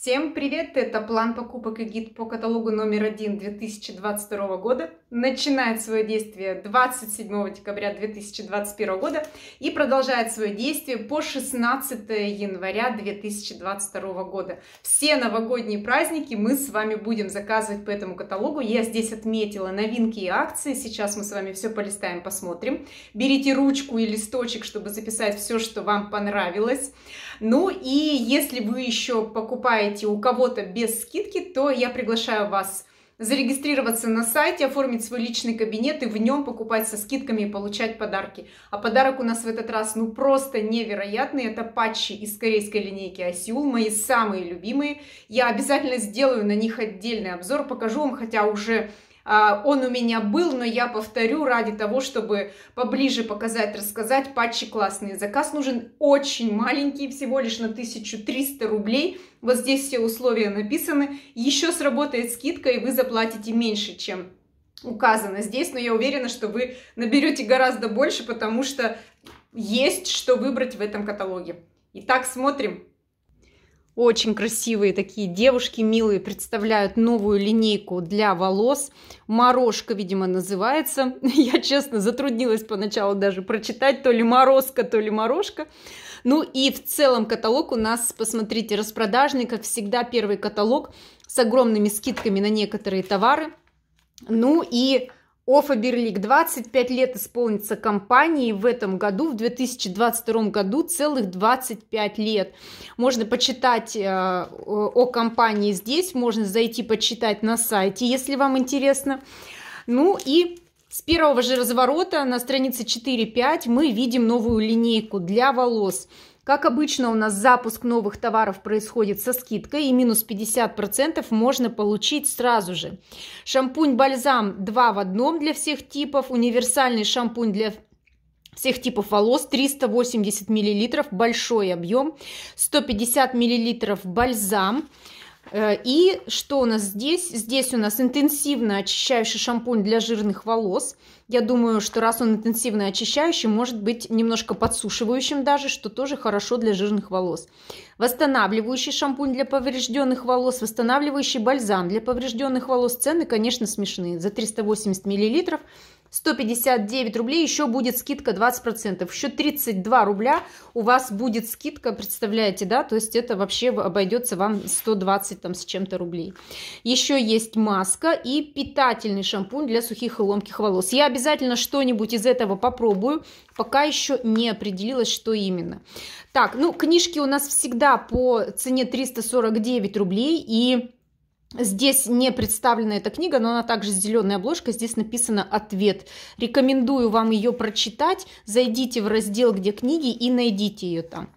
Всем привет! Это план покупок и гид по каталогу номер один 2022 года. Начинает свое действие 27 декабря 2021 года и продолжает свое действие по 16 января 2022 года. Все новогодние праздники мы с вами будем заказывать по этому каталогу. Я здесь отметила новинки и акции. Сейчас мы с вами все полистаем, посмотрим. Берите ручку и листочек, чтобы записать все, что вам понравилось. Ну и если вы еще покупаете покупаете у кого-то без скидки, то я приглашаю вас зарегистрироваться на сайте, оформить свой личный кабинет и в нем покупать со скидками и получать подарки. А подарок у нас в этот раз ну просто невероятный. Это патчи из корейской линейки Асиул, мои самые любимые. Я обязательно сделаю на них отдельный обзор, покажу вам, хотя уже а, он у меня был, но я повторю ради того, чтобы поближе показать, рассказать. Патчи классные. Заказ нужен очень маленький, всего лишь на 1300 рублей. Вот здесь все условия написаны. Еще сработает скидка, и вы заплатите меньше, чем указано здесь, но я уверена, что вы наберете гораздо больше, потому что есть что выбрать в этом каталоге. Итак, смотрим. Очень красивые такие девушки милые представляют новую линейку для волос. Морожка, видимо, называется. Я, честно, затруднилась поначалу даже прочитать, то ли морозка, то ли морожка. Ну и в целом каталог у нас, посмотрите, распродажный, как всегда, первый каталог с огромными скидками на некоторые товары. Ну и Офа Берлик. 25 лет исполнится компании в этом году, в 2022 году целых 25 лет. Можно почитать э, о компании здесь, можно зайти почитать на сайте, если вам интересно. Ну и с первого же разворота на странице 4.5 мы видим новую линейку для волос. Как обычно у нас запуск новых товаров происходит со скидкой и минус 50% можно получить сразу же. Шампунь-бальзам 2 в одном для всех типов, универсальный шампунь для всех типов волос 380 мл, большой объем, 150 мл бальзам, Э, и что у нас здесь? Здесь у нас интенсивно очищающий шампунь для жирных волос. Я думаю, что раз он интенсивно очищающий, может быть немножко подсушивающим даже, что тоже хорошо для жирных волос. Восстанавливающий шампунь для поврежденных волос, восстанавливающий бальзам для поврежденных волос. Цены, конечно, смешные. За 380 миллилитров. 159 рублей, еще будет скидка 20%. Еще 32 рубля у вас будет скидка, представляете, да? То есть это вообще обойдется вам 120 там с чем-то рублей. Еще есть маска и питательный шампунь для сухих и ломких волос. Я обязательно что-нибудь из этого попробую, пока еще не определилась, что именно. Так, ну, книжки у нас всегда по цене 349 рублей и... Здесь не представлена эта книга, но она также с зеленой обложкой. Здесь написано «Ответ». Рекомендую вам ее прочитать. Зайдите в раздел, где книги, и найдите ее там.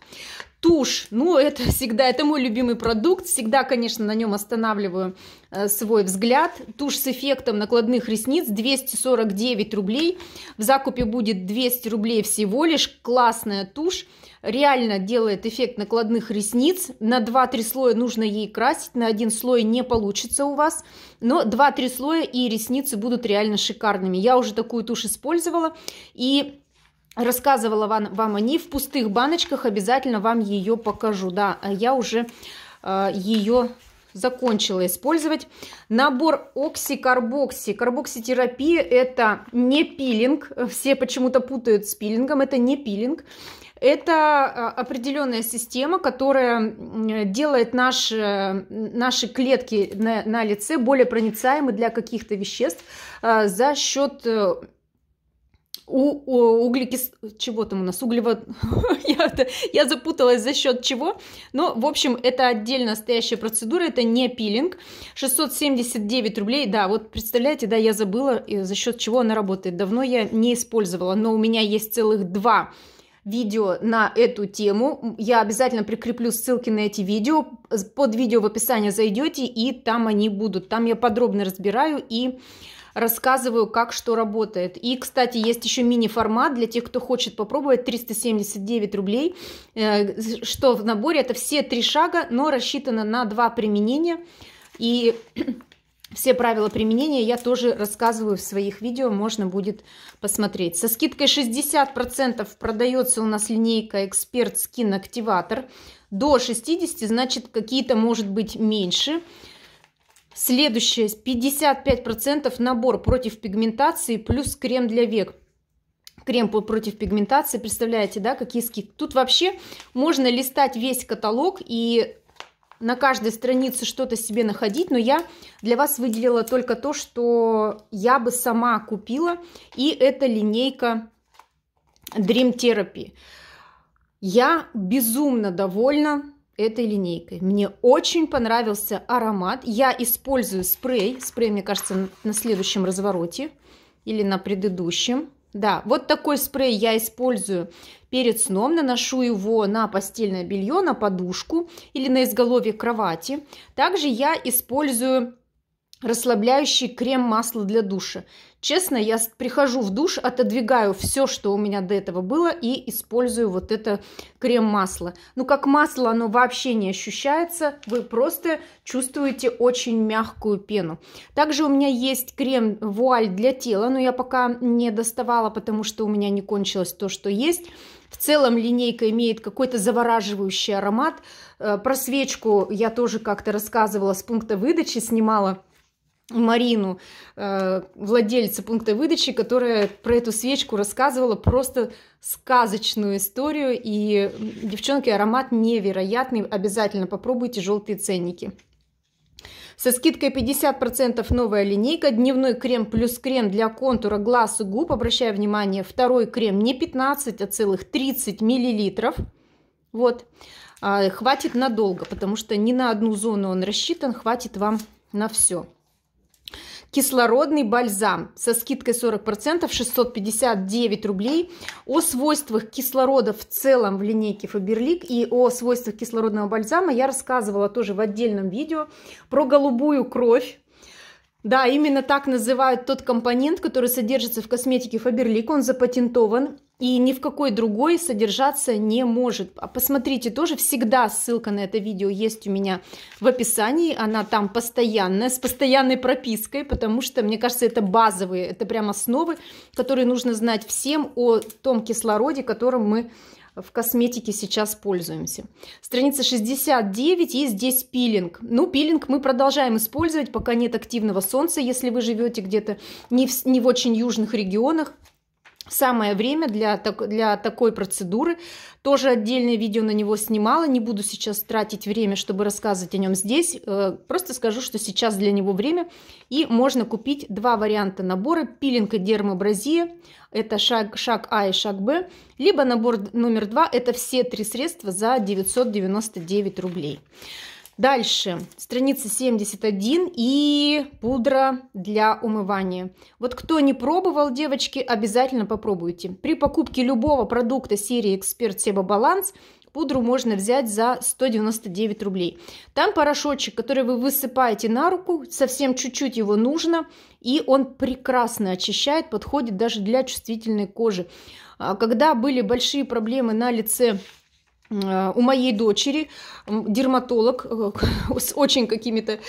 Тушь, ну это всегда, это мой любимый продукт, всегда, конечно, на нем останавливаю э, свой взгляд. Тушь с эффектом накладных ресниц 249 рублей, в закупе будет 200 рублей всего лишь, классная тушь, реально делает эффект накладных ресниц, на 2-3 слоя нужно ей красить, на один слой не получится у вас, но 2-3 слоя и ресницы будут реально шикарными. Я уже такую тушь использовала, и рассказывала вам, вам о ней в пустых баночках, обязательно вам ее покажу. Да, я уже э, ее закончила использовать. Набор оксикарбокси. Карбокситерапия – это не пилинг. Все почему-то путают с пилингом. Это не пилинг. Это э, определенная система, которая делает наши, наши клетки на, на лице более проницаемы для каких-то веществ э, за счет э, у, у углекис... чего там у нас углевод... я, это я запуталась за счет чего. Но, ну, в общем, это отдельно стоящая процедура, это не пилинг. 679 рублей, да, вот представляете, да, я забыла, за счет чего она работает. Давно я не использовала, но у меня есть целых два видео на эту тему. Я обязательно прикреплю ссылки на эти видео. Под видео в описании зайдете, и там они будут. Там я подробно разбираю и рассказываю, как что работает. И, кстати, есть еще мини-формат для тех, кто хочет попробовать, 379 рублей, э, что в наборе это все три шага, но рассчитано на два применения. И все правила применения я тоже рассказываю в своих видео, можно будет посмотреть. Со скидкой 60% продается у нас линейка «Эксперт Скин Активатор». До 60, значит, какие-то может быть меньше. Следующее, 55% набор против пигментации плюс крем для век крем против пигментации. Представляете, да, какие скидки? Тут вообще можно листать весь каталог и на каждой странице что-то себе находить, но я для вас выделила только то, что я бы сама купила, и это линейка Dream Therapy. Я безумно довольна этой линейкой. Мне очень понравился аромат. Я использую спрей. Спрей, мне кажется, на следующем развороте или на предыдущем. Да, вот такой спрей я использую перед сном. Наношу его на постельное белье, на подушку или на изголовье кровати. Также я использую расслабляющий крем-масло для душа. Честно, я прихожу в душ, отодвигаю все, что у меня до этого было, и использую вот это крем-масло. Ну, как масло оно вообще не ощущается, вы просто чувствуете очень мягкую пену. Также у меня есть крем вуаль для тела, но я пока не доставала, потому что у меня не кончилось то, что есть. В целом линейка имеет какой-то завораживающий аромат. Э, про свечку я тоже как-то рассказывала с пункта выдачи, снимала Марину, э, владельца пункта выдачи, которая про эту свечку рассказывала просто сказочную историю. И, девчонки, аромат невероятный. Обязательно попробуйте желтые ценники. Со скидкой 50% новая линейка. Дневной крем плюс крем для контура глаз и губ. Обращаю внимание, второй крем не 15, а целых 30 миллилитров. Вот. А, хватит надолго, потому что не на одну зону он рассчитан. Хватит вам на все кислородный бальзам со скидкой 40% 659 рублей. О свойствах кислорода в целом в линейке Faberlic и о свойствах кислородного бальзама я рассказывала тоже в отдельном видео про голубую кровь. Да, именно так называют тот компонент, который содержится в косметике Faberlic Он запатентован и ни в какой другой содержаться не может. А посмотрите тоже, всегда ссылка на это видео есть у меня в описании, она там постоянная, с постоянной пропиской, потому что, мне кажется, это базовые, это прям основы, которые нужно знать всем о том кислороде, которым мы в косметике сейчас пользуемся. Страница 69, и здесь пилинг. Ну, пилинг мы продолжаем использовать, пока нет активного солнца, если вы живете где-то не в, не в очень южных регионах. Самое время для, так, для такой процедуры. Тоже отдельное видео на него снимала. Не буду сейчас тратить время, чтобы рассказывать о нем здесь. Э, просто скажу, что сейчас для него время. И можно купить два варианта набора. Пилинг и дермабразия. Это шаг, шаг А и шаг Б. Либо набор номер два. Это все три средства за 999 рублей. Дальше, страница 71 и пудра для умывания. Вот кто не пробовал, девочки, обязательно попробуйте. При покупке любого продукта серии «Эксперт Себа Баланс» пудру можно взять за 199 рублей. Там порошочек, который вы высыпаете на руку, совсем чуть-чуть его нужно, и он прекрасно очищает, подходит даже для чувствительной кожи. А когда были большие проблемы на лице Э, у моей дочери дерматолог э, с очень какими-то э,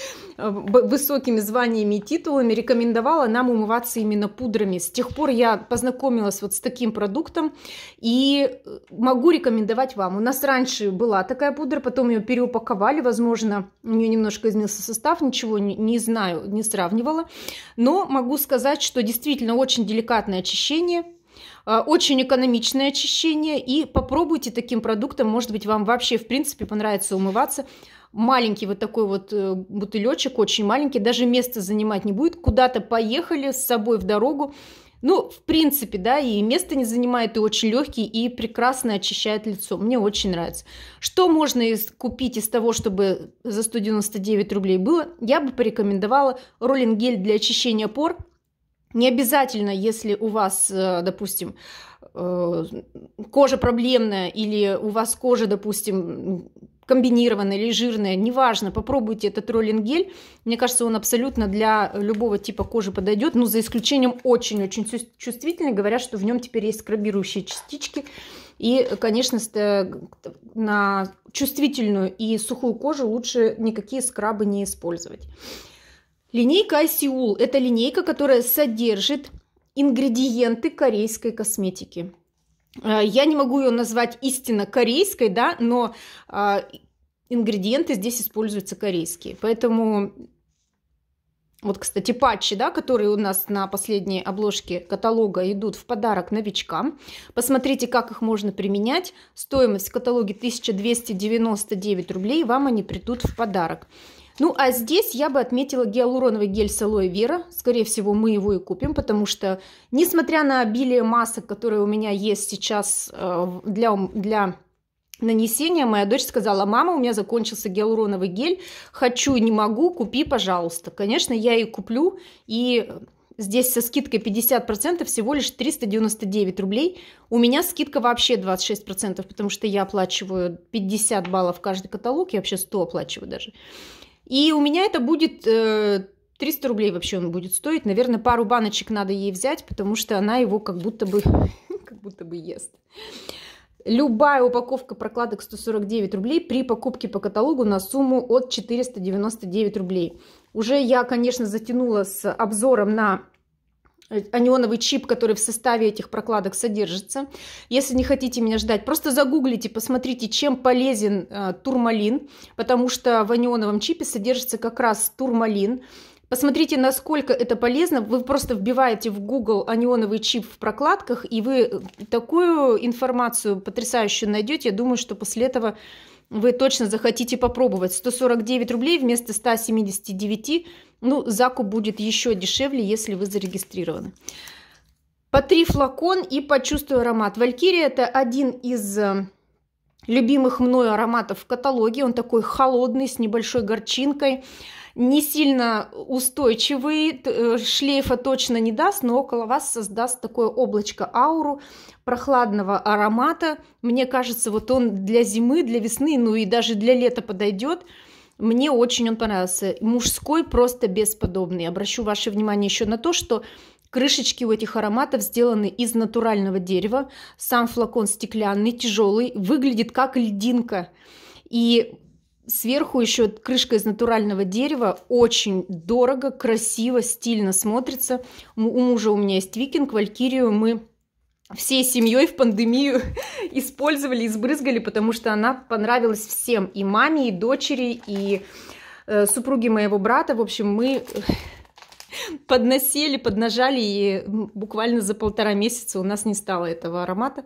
высокими званиями и титулами рекомендовала нам умываться именно пудрами. С тех пор я познакомилась вот с таким продуктом и могу рекомендовать вам. У нас раньше была такая пудра, потом ее переупаковали, возможно, у нее немножко изменился состав, ничего не, не знаю, не сравнивала. Но могу сказать, что действительно очень деликатное очищение – Э, очень экономичное очищение. И попробуйте таким продуктом. Может быть, вам вообще, в принципе, понравится умываться. Маленький вот такой вот э, бутылечек, очень маленький. Даже места занимать не будет. Куда-то поехали с собой в дорогу. Ну, в принципе, да, и место не занимает, и очень легкий, и прекрасно очищает лицо. Мне очень нравится. Что можно купить из того, чтобы за 199 рублей было? Я бы порекомендовала роллинг-гель для очищения пор – не обязательно, если у вас, э, допустим, э, кожа проблемная или у вас кожа, допустим, комбинированная или жирная, неважно, попробуйте этот роллинг-гель. Мне кажется, он абсолютно для любого типа кожи подойдет, ну, за исключением очень-очень чувствительный. Говорят, что в нем теперь есть скрабирующие частички. И, конечно, на чувствительную и сухую кожу лучше никакие скрабы не использовать. Линейка Айсиул – это линейка, которая содержит ингредиенты корейской косметики. Э, я не могу ее назвать истинно корейской, да, но а, ингредиенты здесь используются корейские. Поэтому вот, кстати, патчи, да, которые у нас на последней обложке каталога идут в подарок новичкам. Посмотрите, как их можно применять. Стоимость в каталоге 1299 рублей, вам они придут в подарок. Ну, а здесь я бы отметила гиалуроновый гель с алоэ вера. Скорее всего, мы его и купим, потому что, несмотря на обилие масок, которые у меня есть сейчас э, для, для нанесения, моя дочь сказала, мама, у меня закончился гиалуроновый гель, хочу, не могу, купи, пожалуйста. Конечно, я и куплю, и Здесь со скидкой 50% всего лишь 399 рублей. У меня скидка вообще 26%, потому что я оплачиваю 50 баллов каждый каталог, я вообще 100 оплачиваю даже. И у меня это будет 300 э, рублей вообще он будет стоить. Наверное, пару баночек надо ей взять, потому что она его как будто бы, как будто бы ест. Любая упаковка прокладок 149 рублей при покупке по каталогу на сумму от 499 рублей. Уже я, конечно, затянула с обзором на анионовый чип, который в составе этих прокладок содержится. Если не хотите меня ждать, просто загуглите, посмотрите, чем полезен э, турмалин, потому что в анионовом чипе содержится как раз турмалин. Посмотрите, насколько это полезно. Вы просто вбиваете в Google анионовый чип в прокладках, и вы э, такую информацию потрясающую найдете. Я думаю, что после этого вы точно захотите попробовать. 149 рублей вместо 179. Ну, закуп будет еще дешевле, если вы зарегистрированы. По три флакон и почувствую аромат. Валькирия – это один из э, любимых мною ароматов в каталоге. Он такой холодный, с небольшой горчинкой, не сильно устойчивый, э, шлейфа точно не даст, но около вас создаст такое облачко ауру прохладного аромата. Мне кажется, вот он для зимы, для весны, ну и даже для лета подойдет. Мне очень он понравился. Мужской просто бесподобный. Обращу ваше внимание еще на то, что Крышечки у этих ароматов сделаны из натурального дерева. Сам флакон стеклянный, тяжелый, выглядит как льдинка. И Сверху еще крышка из натурального дерева. Очень дорого, красиво, стильно смотрится. У мужа у меня есть викинг, валькирию мы всей семьей в пандемию использовали и сбрызгали, потому что она понравилась всем. И маме, и дочери, и э, супруге моего брата. В общем, мы Подносили, поднажали, и буквально за полтора месяца у нас не стало этого аромата.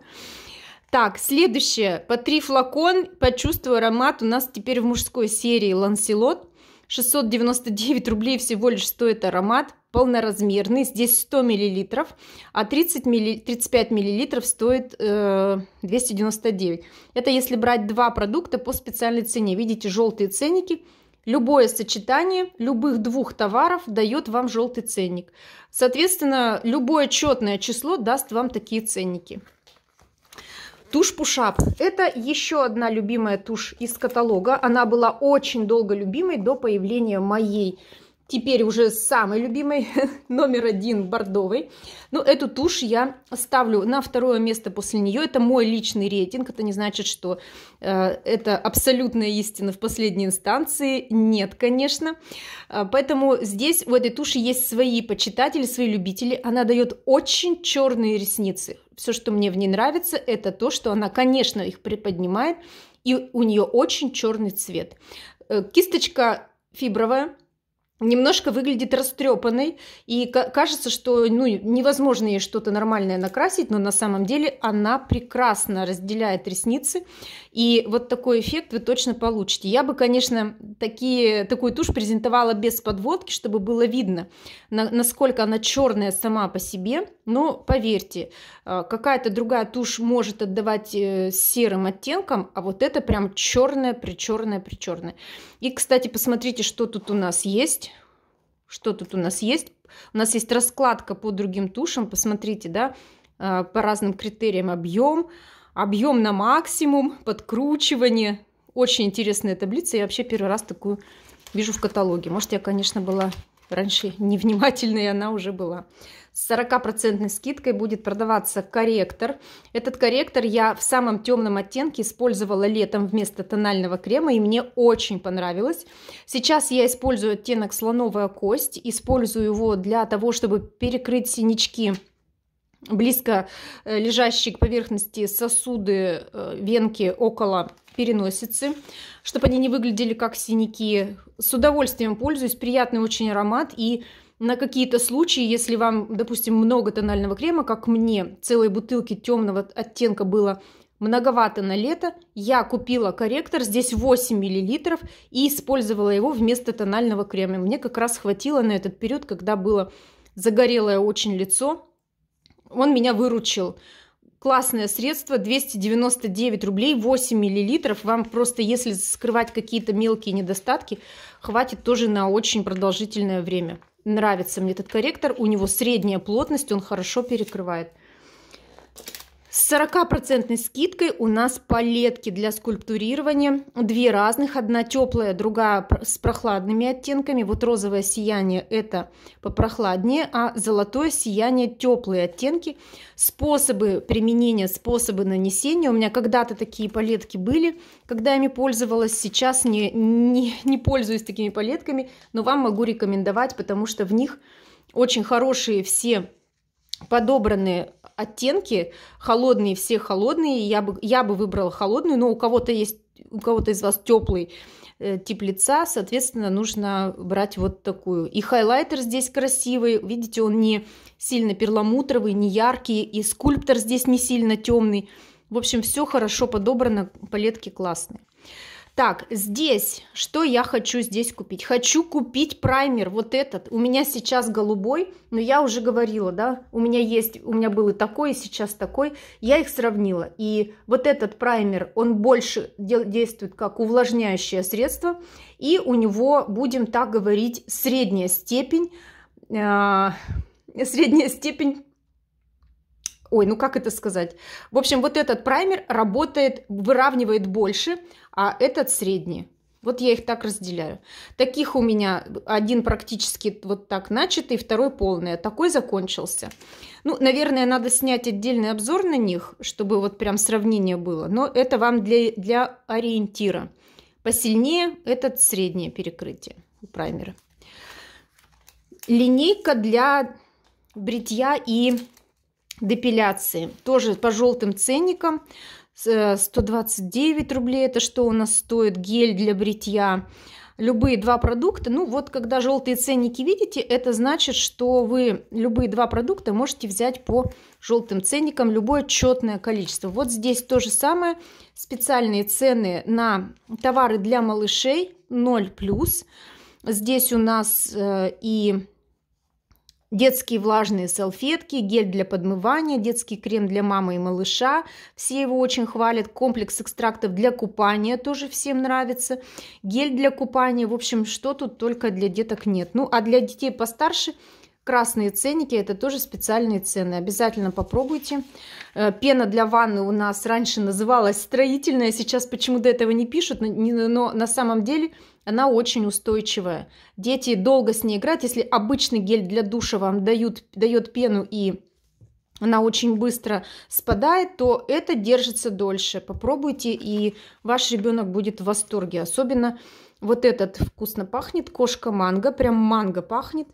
Так, следующее. По три флакон, почувствую аромат. У нас теперь в мужской серии Ланселот. 699 рублей всего лишь стоит аромат, полноразмерный, здесь 100 миллилитров, а 30 милли, 35 миллилитров стоит э, 299. Это если брать два продукта по специальной цене. Видите желтые ценники – Любое сочетание любых двух товаров дает вам желтый ценник. Соответственно, любое четное число даст вам такие ценники. Тушь Пушап. Это еще одна любимая тушь из каталога. Она была очень долго любимой до появления моей теперь уже самый любимый номер один, бордовый. Но эту тушь я ставлю на второе место после нее. Это мой личный рейтинг. Это не значит, что э, это абсолютная истина в последней инстанции. Нет, конечно. Э, поэтому здесь у этой туши есть свои почитатели, свои любители. Она дает очень черные ресницы. Все, что мне в ней нравится, это то, что она, конечно, их приподнимает. И у нее очень черный цвет. Э, кисточка фибровая, немножко выглядит растрепанной, и кажется, что ну, невозможно ей что-то нормальное накрасить, но на самом деле она прекрасно разделяет ресницы и вот такой эффект вы точно получите. Я бы, конечно, такие, такую тушь презентовала без подводки, чтобы было видно, на, насколько она черная сама по себе. Но поверьте, э, какая-то другая тушь может отдавать э, серым оттенком, а вот это прям черная, причерная, причерная. И, кстати, посмотрите, что тут у нас есть. Что тут у нас есть? У нас есть раскладка по другим тушам. Посмотрите, да, э, по разным критериям объем, объем на максимум, подкручивание. Очень интересная таблица. Я вообще первый раз такую вижу в каталоге. Может, я, конечно, была раньше невнимательна, она уже была. С 40% скидкой будет продаваться корректор. Этот корректор я в самом темном оттенке использовала летом вместо тонального крема, и мне очень понравилось. Сейчас я использую оттенок слоновая кость, использую его для того, чтобы перекрыть синячки близко э, лежащие к поверхности сосуды э, венки около переносицы, чтобы они не выглядели как синяки. С удовольствием пользуюсь, приятный очень аромат и на какие-то случаи, если вам, допустим, много тонального крема, как мне, целой бутылки темного оттенка было многовато на лето, я купила корректор, здесь 8 мл, и использовала его вместо тонального крема. Мне как раз хватило на этот период, когда было загорелое очень лицо, он меня выручил классное средство, 299 рублей, 8 миллилитров. Вам просто, если скрывать какие-то мелкие недостатки, хватит тоже на очень продолжительное время. Нравится мне этот корректор, у него средняя плотность, он хорошо перекрывает. С 40% скидкой у нас палетки для скульптурирования. Две разных. Одна теплая, другая с прохладными оттенками. Вот розовое сияние это попрохладнее, а золотое сияние теплые оттенки. Способы применения, способы нанесения. У меня когда-то такие палетки были, когда я ими пользовалась. Сейчас не, не, не пользуюсь такими палетками, но вам могу рекомендовать, потому что в них очень хорошие все подобраны оттенки холодные, все холодные. Я бы, я бы выбрала холодную, но у кого-то есть, у кого-то из вас теплый э, тип лица, соответственно, нужно брать вот такую. И хайлайтер здесь красивый, видите, он не сильно перламутровый, не яркий, и скульптор здесь не сильно темный. В общем, все хорошо подобрано, палетки классные. Так, здесь, что я хочу здесь купить? Хочу купить праймер, вот этот. У меня сейчас голубой, но я уже говорила, да, у меня есть, у меня был и такой, и сейчас такой. Я их сравнила. И вот этот праймер, он больше действует как увлажняющее средство. И у него, будем так говорить, средняя степень, э, средняя степень Ой, ну как это сказать? В общем, вот этот праймер работает, выравнивает больше, а этот средний. Вот я их так разделяю. Таких у меня один практически вот так начатый, второй полный, а такой закончился. Ну, наверное, надо снять отдельный обзор на них, чтобы вот прям сравнение было. Но это вам для, для ориентира. Посильнее этот среднее перекрытие у праймера. Линейка для бритья и депиляции. Тоже по желтым ценникам. 129 э, рублей это что у нас стоит гель для бритья любые два продукта. Ну вот, когда желтые ценники видите, это значит, что вы любые два продукта можете взять по желтым ценникам любое четное количество. Вот здесь то же самое. Специальные цены на товары для малышей 0+. Здесь у нас э, и Детские влажные салфетки, гель для подмывания, детский крем для мамы и малыша. Все его очень хвалят. Комплекс экстрактов для купания тоже всем нравится. Гель для купания. В общем, что тут только для деток нет. Ну, а для детей постарше красные ценники, это тоже специальные цены. Обязательно попробуйте. Э, пена для ванны у нас раньше называлась строительная, сейчас почему-то этого не пишут, но на самом деле она очень устойчивая. Дети долго с ней играют. Если обычный гель для душа вам дают, дает пену и она очень быстро спадает, то это держится дольше. Попробуйте, и ваш ребенок будет в восторге. Особенно вот этот вкусно пахнет, кошка манго, прям манго пахнет.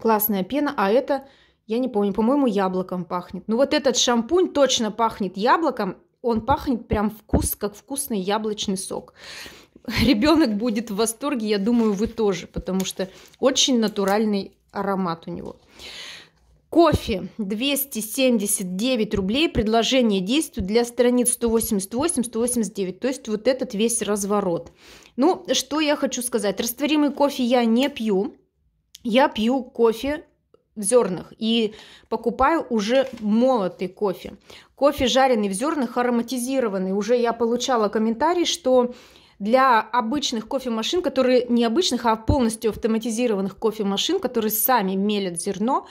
Классная пена, а это, я не помню, по-моему, яблоком пахнет. Ну вот этот шампунь точно пахнет яблоком, он пахнет прям вкус, как вкусный яблочный сок. ребенок будет в восторге, я думаю, вы тоже, потому что очень натуральный аромат у него. Кофе 279 рублей, предложение действует для страниц 188-189, то есть вот этот весь разворот. Ну, что я хочу сказать, растворимый кофе я не пью, я пью кофе в зернах и покупаю уже молотый кофе. Кофе жареный в зернах, ароматизированный. Уже я получала комментарий, что для обычных кофемашин, которые не обычных, а полностью автоматизированных кофемашин, которые сами мелят зерно,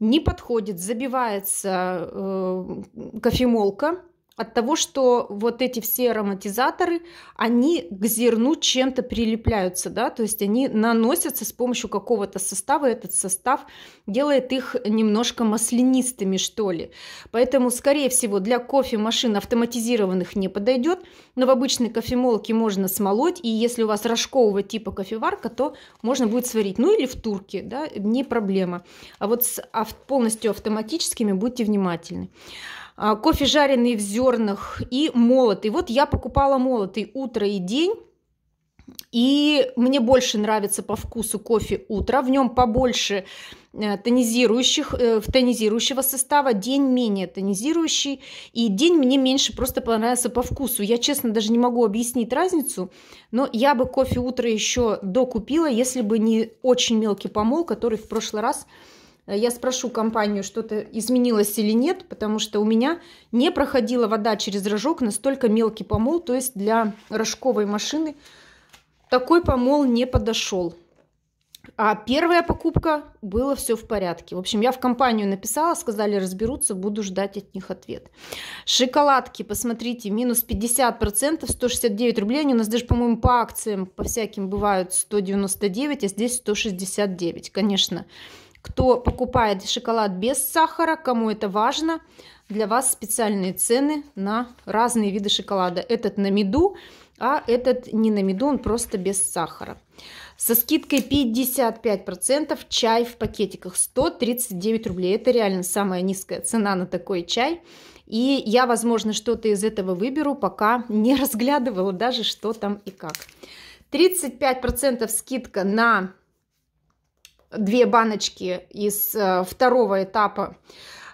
не подходит, забивается э, кофемолка, от того, что вот эти все ароматизаторы, они к зерну чем-то прилепляются, да, то есть они наносятся с помощью какого-то состава, этот состав делает их немножко маслянистыми, что ли. Поэтому, скорее всего, для кофемашин автоматизированных не подойдет, но в обычной кофемолке можно смолоть, и если у вас рожкового типа кофеварка, то можно будет сварить, ну или в турке, да, не проблема. А вот с полностью автоматическими будьте внимательны. А, кофе жареный в зернах и молотый. Вот я покупала молотый утро и день. И мне больше нравится по вкусу кофе утро. В нем побольше э, тонизирующих, э, в тонизирующего состава, день менее тонизирующий. И день мне меньше просто понравился по вкусу. Я, честно, даже не могу объяснить разницу, но я бы кофе утро еще докупила, если бы не очень мелкий помол, который в прошлый раз Э, я спрошу компанию, что-то изменилось или нет, потому что у меня не проходила вода через рожок, настолько мелкий помол, то есть для рожковой машины такой помол не подошел. А первая покупка было все в порядке. В общем, я в компанию написала, сказали разберутся, буду ждать от них ответ. Шоколадки, посмотрите, минус 50%, 169 рублей. Они у нас даже, по-моему, по акциям, по всяким бывают 199, а здесь 169. Конечно, кто покупает шоколад без сахара, кому это важно, для вас специальные цены на разные виды шоколада. Этот на меду, а этот не на меду, он просто без сахара. Со скидкой 55% чай в пакетиках 139 рублей. Это реально самая низкая цена на такой чай. И я, возможно, что-то из этого выберу, пока не разглядывала даже, что там и как. 35% скидка на две баночки из э, второго этапа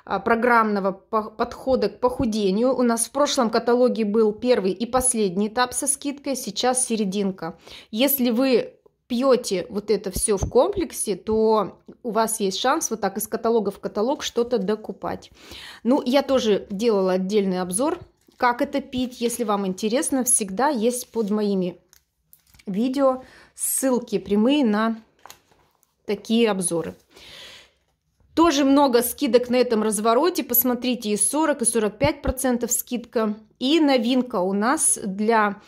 э, программного подхода к похудению. У нас в прошлом каталоге был первый и последний этап со скидкой, сейчас серединка. Если вы пьете вот это все в комплексе, то у вас есть шанс вот так из каталога в каталог что-то докупать. Ну, я тоже делала отдельный обзор, как это пить. Если вам интересно, всегда есть под моими видео ссылки прямые на такие обзоры. Тоже много скидок на этом развороте. Посмотрите, и 40, и 45 процентов скидка. И новинка у нас для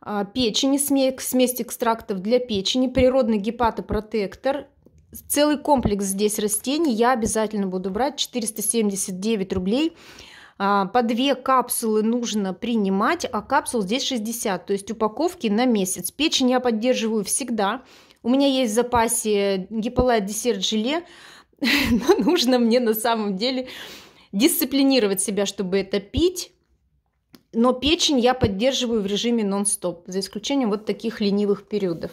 а, печени, смесь экстрактов для печени, природный гепатопротектор. Целый комплекс здесь растений я обязательно буду брать. 479 рублей а, по две капсулы нужно принимать, а капсул здесь 60, то есть упаковки на месяц. Печень я поддерживаю всегда, у меня есть в запасе гиполайт десерт желе, но нужно мне на самом деле дисциплинировать себя, чтобы это пить. Но печень я поддерживаю в режиме нон-стоп, за исключением вот таких ленивых периодов.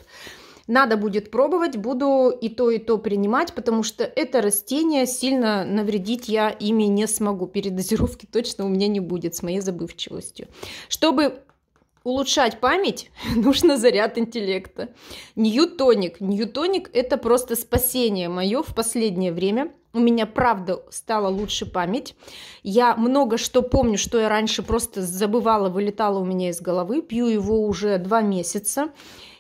Надо будет пробовать, буду и то, и то принимать, потому что это растение, сильно навредить я ими не смогу. Передозировки точно у меня не будет с моей забывчивостью. Чтобы улучшать память, нужно заряд интеллекта. Ньютоник. Ньютоник – это просто спасение мое в последнее время. У меня, правда, стала лучше память. Я много что помню, что я раньше просто забывала, вылетала у меня из головы. Пью его уже два месяца.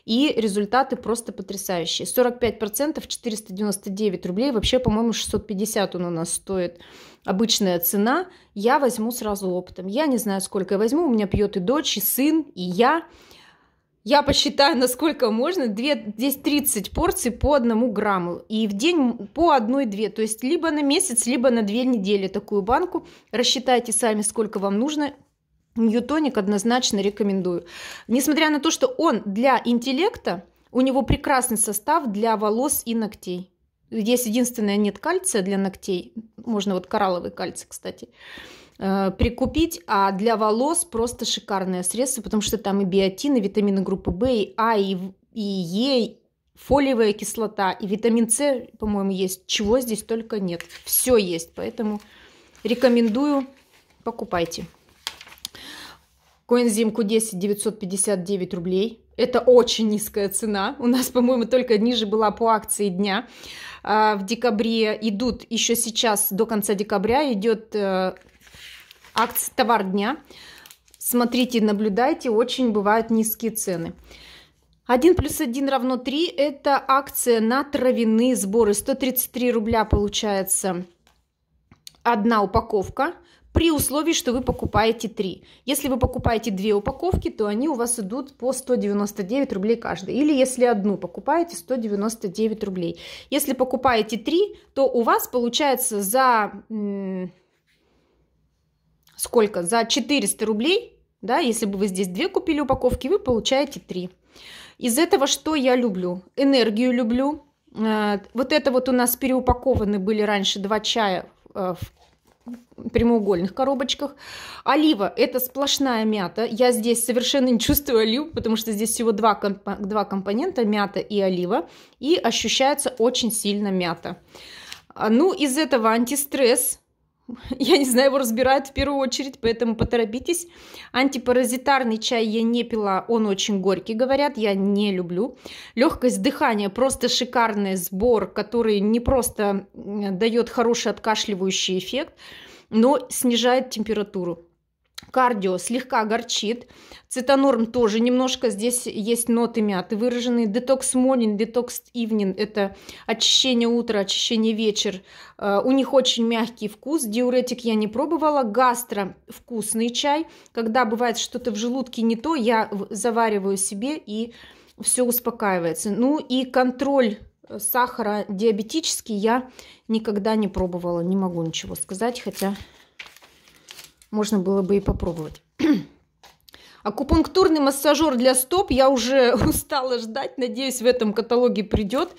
И результаты просто потрясающие. 45% 499 рублей. Вообще, по-моему, 650 он у нас стоит обычная цена, я возьму сразу опытом Я не знаю, сколько я возьму, у меня пьет и дочь, и сын, и я. Я посчитаю, насколько можно. 2, здесь 30 порций по одному грамму. И в день по одной-две. То есть либо на месяц, либо на две недели такую банку. Рассчитайте сами, сколько вам нужно. Ньютоник однозначно рекомендую. Несмотря на то, что он для интеллекта, у него прекрасный состав для волос и ногтей. Есть единственное, нет кальция для ногтей. Можно вот коралловый кальций, кстати э, прикупить, а для волос просто шикарное средство, потому что там и биотин, и витамины группы В, и А, и, и Е, фолиевая кислота, и витамин С, по-моему, есть. Чего здесь только нет. Все есть, поэтому рекомендую, покупайте. Коэнзим Q10 959 рублей. Это очень низкая цена. У нас, по-моему, только ниже была по акции дня. А, в декабре идут, еще сейчас до конца декабря идет э, акция «Товар дня». Смотрите, наблюдайте, очень бывают низкие цены. 1 плюс 1 равно 3 – это акция на травяные сборы. 133 рубля получается одна упаковка при условии, что вы покупаете 3. Если вы покупаете 2 упаковки, то они у вас идут по 199 рублей каждая. Или если одну покупаете, 199 рублей. Если покупаете 3, то у вас получается за... Сколько? За 400 рублей, да, если бы вы здесь 2 купили упаковки, вы получаете 3. Из этого что я люблю? Энергию люблю. Э, вот это вот у нас переупакованы были раньше два чая э, в прямоугольных коробочках. Олива – это сплошная мята. Я здесь совершенно не чувствую олив, потому что здесь всего два, компо два компонента – мята и олива. И ощущается очень сильно мята. А, ну, из этого антистресс я не знаю, его разбирают в первую очередь, поэтому поторопитесь. Антипаразитарный чай я не пила, он очень горький, говорят, я не люблю. Легкость дыхания, просто шикарный сбор, который не просто дает хороший откашливающий эффект, но снижает температуру. Кардио слегка горчит. Цитонорм тоже немножко. Здесь есть ноты мяты выраженные. Детокс morning, детокс evening – это очищение утра, очищение вечер. Э, у них очень мягкий вкус. Диуретик я не пробовала. Гастро – вкусный чай. Когда бывает что-то в желудке не то, я завариваю себе и все успокаивается. Ну и контроль э, сахара диабетический я никогда не пробовала, не могу ничего сказать, хотя можно было бы и попробовать. Акупунктурный массажер для стоп я уже устала ждать. Надеюсь, в этом каталоге придет.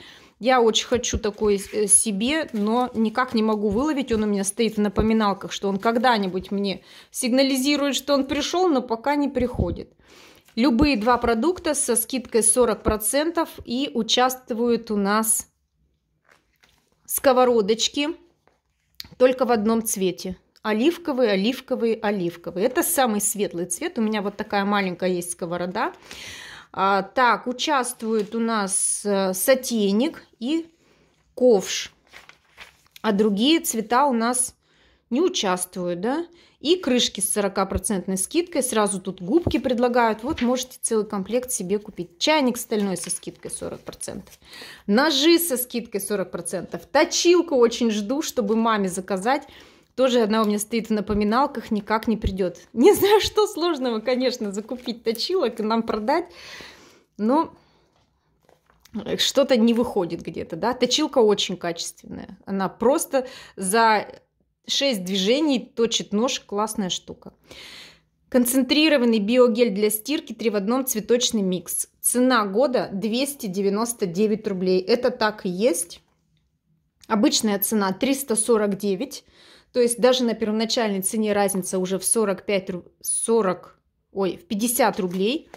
Я очень хочу такой э, себе, но никак не могу выловить. Он у меня стоит в напоминалках, что он когда-нибудь мне сигнализирует, что он пришел, но пока не приходит. Любые два продукта со скидкой 40% и участвуют у нас сковородочки только в одном цвете оливковый, оливковый, оливковый. Это самый светлый цвет. У меня вот такая маленькая есть сковорода. А, так, участвует у нас э, сотейник и ковш. А другие цвета у нас не участвуют, да? И крышки с 40% скидкой. Сразу тут губки предлагают. Вот можете целый комплект себе купить. Чайник стальной со скидкой 40%. Ножи со скидкой 40%. Точилку очень жду, чтобы маме заказать. Тоже одна у меня стоит в напоминалках, никак не придет. Не знаю, что сложного, конечно, закупить точилок и нам продать, но что-то не выходит где-то, да. Точилка очень качественная. Она просто за 6 движений точит нож, классная штука. Концентрированный биогель для стирки 3 в одном цветочный микс. Цена года 299 рублей. Это так и есть. Обычная цена 349. То есть даже на первоначальной цене разница уже в 45, 40, ой, в 50 рублей.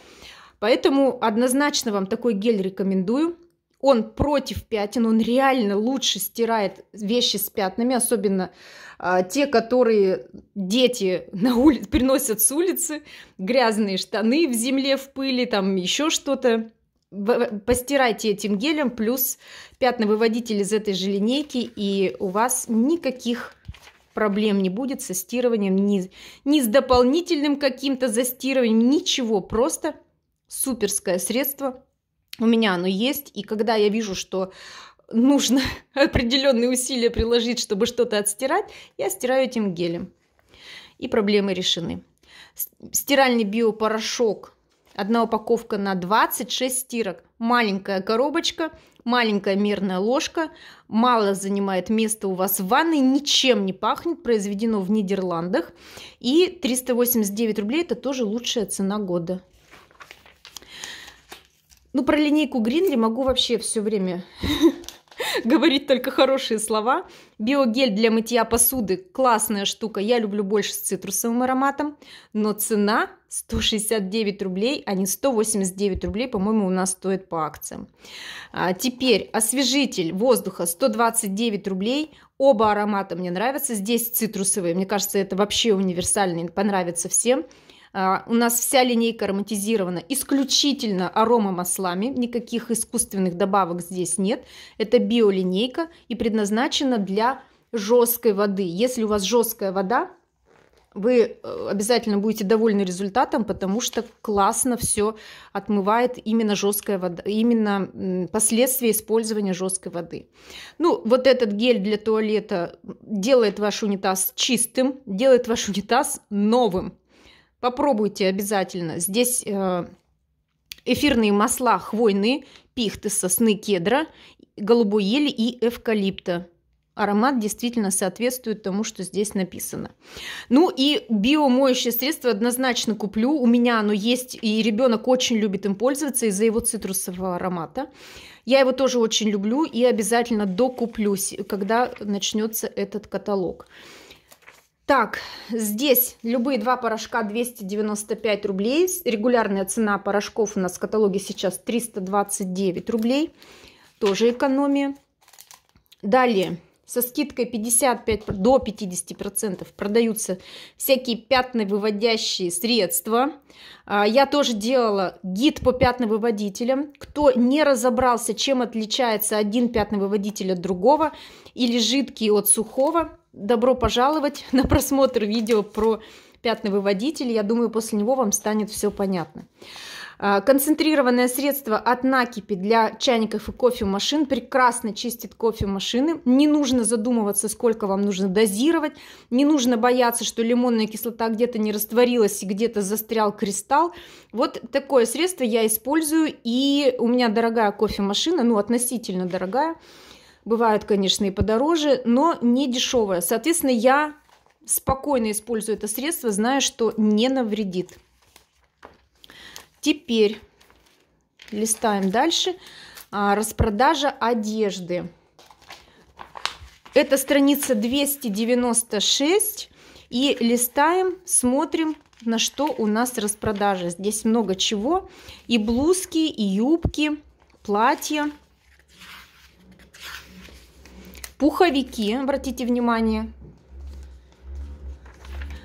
Поэтому однозначно вам такой гель рекомендую. Он против пятен, он реально лучше стирает вещи с пятнами, особенно а, те, которые дети на ули... приносят с улицы, грязные штаны в земле, в пыли, там еще что-то. Постирайте этим гелем, плюс пятновыводитель из этой же линейки, и у вас никаких Проблем не будет со стированием, ни, ни с дополнительным каким-то застирыванием, ничего. Просто суперское средство. У меня оно есть. И когда я вижу, что нужно определенные усилия приложить, чтобы что-то отстирать, я стираю этим гелем. И проблемы решены. Стиральный биопорошок. Одна упаковка на 26 стирок. Маленькая коробочка – маленькая мерная ложка, мало занимает места у вас в ванной, ничем не пахнет, произведено в Нидерландах. И 389 рублей – это тоже лучшая цена года. Ну, про линейку Гринли могу вообще все время говорить только хорошие слова. Биогель для мытья посуды – классная штука. Я люблю больше с цитрусовым ароматом. Но цена 169 рублей, а не 189 рублей, по-моему, у нас стоит по акциям. А теперь освежитель воздуха 129 рублей. Оба аромата мне нравятся. Здесь цитрусовые. Мне кажется, это вообще универсальный, понравится всем. А, у нас вся линейка ароматизирована исключительно аромамаслами, никаких искусственных добавок здесь нет. Это биолинейка и предназначена для жесткой воды. Если у вас жесткая вода, вы э, обязательно будете довольны результатом, потому что классно все отмывает именно жесткая вода, именно последствия использования жесткой воды. Ну, вот этот гель для туалета делает ваш унитаз чистым, делает ваш унитаз новым. Попробуйте обязательно. Здесь э, эфирные масла хвойные, пихты, сосны, кедра, голубой ели и эвкалипта. Аромат действительно соответствует тому, что здесь написано. Ну и биомоющее средство однозначно куплю. У меня оно есть, и ребенок очень любит им пользоваться из-за его цитрусового аромата. Я его тоже очень люблю и обязательно докуплюсь, когда начнется этот каталог. Так, здесь любые два порошка 295 рублей. Регулярная цена порошков у нас в каталоге сейчас 329 рублей. Тоже экономия. Далее, со скидкой 55 до 50% продаются всякие пятновыводящие средства. А, я тоже делала гид по пятновыводителям. Кто не разобрался, чем отличается один пятновыводитель от другого или жидкий от сухого, добро пожаловать на просмотр видео про пятновыводитель. Я думаю, после него вам станет все понятно. А, концентрированное средство от накипи для чайников и кофемашин прекрасно чистит кофемашины. Не нужно задумываться, сколько вам нужно дозировать. Не нужно бояться, что лимонная кислота где-то не растворилась и где-то застрял кристалл. Вот такое средство я использую. И у меня дорогая кофемашина, ну относительно дорогая. Бывают, конечно, и подороже, но не дешевое. Соответственно, я спокойно использую это средство, зная, что не навредит. Теперь листаем дальше. А, распродажа одежды. Это страница 296. И листаем, смотрим, на что у нас распродажа. Здесь много чего. И блузки, и юбки, платья. Пуховики, обратите внимание.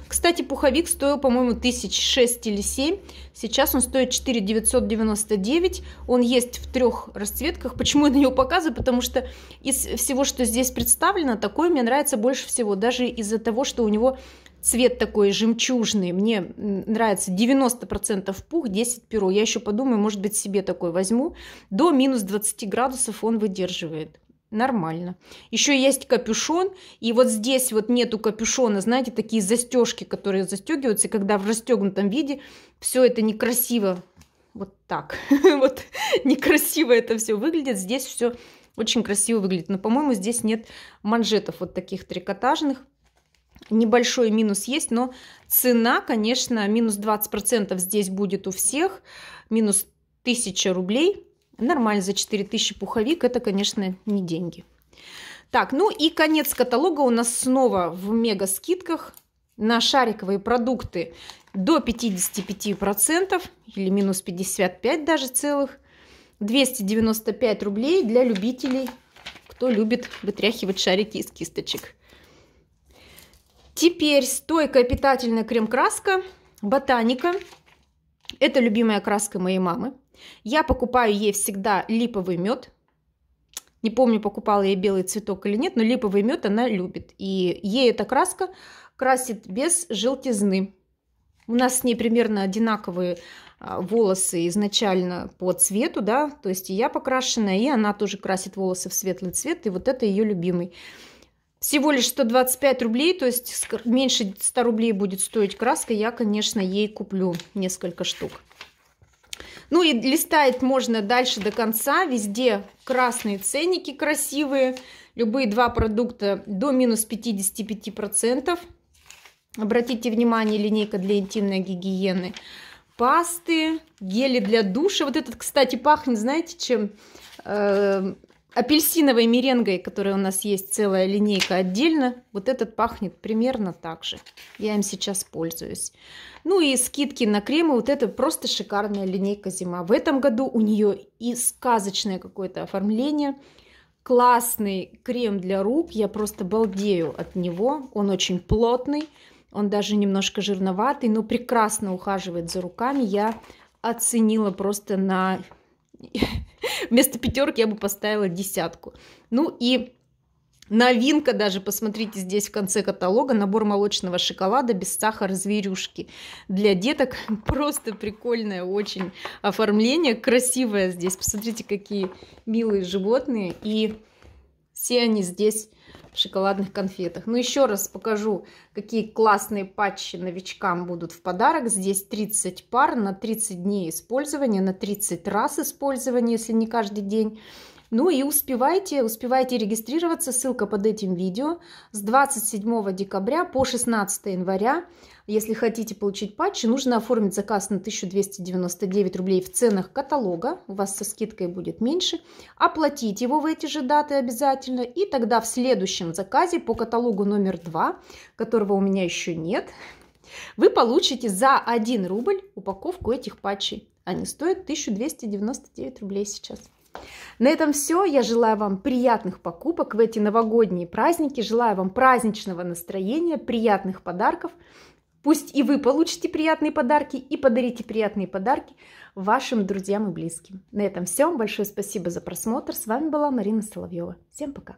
Кстати, пуховик стоил, по-моему, тысяч шесть или семь. Сейчас он стоит 4 999. Он есть в трех расцветках. Почему я на него показываю? Потому что из всего, что здесь представлено, такой мне нравится больше всего. Даже из-за того, что у него цвет такой жемчужный. Мне нравится 90% пух, 10 перо. Я еще подумаю, может быть, себе такой возьму. До минус 20 градусов он выдерживает нормально. Еще есть капюшон, и вот здесь вот нету капюшона, знаете, такие застежки, которые застегиваются, и когда в расстегнутом виде все это некрасиво, вот так, вот некрасиво это все выглядит, здесь все очень красиво выглядит, но, по-моему, здесь нет манжетов вот таких трикотажных, небольшой минус есть, но цена, конечно, минус 20% здесь будет у всех, минус 1000 рублей – Нормально, за 4000 пуховик это, конечно, не деньги. Так, ну и конец каталога у нас снова в мега скидках на шариковые продукты до 55% или минус 55 даже целых. 295 рублей для любителей, кто любит вытряхивать шарики из кисточек. Теперь стойкая питательная крем-краска Ботаника. Это любимая краска моей мамы. Я покупаю ей всегда липовый мед. Не помню, покупала я белый цветок или нет, но липовый мед она любит. И ей эта краска красит без желтизны. У нас с ней примерно одинаковые а, волосы изначально по цвету, да, то есть я покрашенная, и она тоже красит волосы в светлый цвет, и вот это ее любимый. Всего лишь 125 рублей, то есть меньше 100 рублей будет стоить краска, я, конечно, ей куплю несколько штук. Ну и листает можно дальше до конца. Везде красные ценники красивые. Любые два продукта до минус 55%. Обратите внимание, линейка для интимной гигиены. Пасты, гели для душа. Вот этот, кстати, пахнет, знаете, чем? Э, апельсиновой меренгой, которая у нас есть целая линейка отдельно, вот этот пахнет примерно так же. Я им сейчас пользуюсь. Ну и скидки на кремы, вот это просто шикарная линейка зима. В этом году у нее и сказочное какое-то оформление, классный крем для рук, я просто балдею от него, он очень плотный, он даже немножко жирноватый, но прекрасно ухаживает за руками, я оценила просто на Вместо пятерки я бы поставила десятку. Ну и Новинка даже, посмотрите здесь в конце каталога, набор молочного шоколада без сахара зверюшки. Для деток просто прикольное очень оформление, красивое здесь. Посмотрите, какие милые животные. И все они здесь шоколадных конфетах. Ну еще раз покажу, какие классные патчи новичкам будут в подарок. Здесь 30 пар на 30 дней использования, на 30 раз использования, если не каждый день. Ну и успевайте, успевайте регистрироваться, ссылка под этим видео, с 27 декабря по 16 января. Если хотите получить патчи, нужно оформить заказ на 1299 рублей в ценах каталога, у вас со скидкой будет меньше, оплатить его в эти же даты обязательно, и тогда в следующем заказе по каталогу номер 2, которого у меня еще нет, вы получите за 1 рубль упаковку этих патчей. Они стоят 1299 рублей сейчас. На этом все. Я желаю вам приятных покупок в эти новогодние праздники. Желаю вам праздничного настроения, приятных подарков. Пусть и вы получите приятные подарки и подарите приятные подарки вашим друзьям и близким. На этом все. Большое спасибо за просмотр. С вами была Марина Соловьева. Всем пока.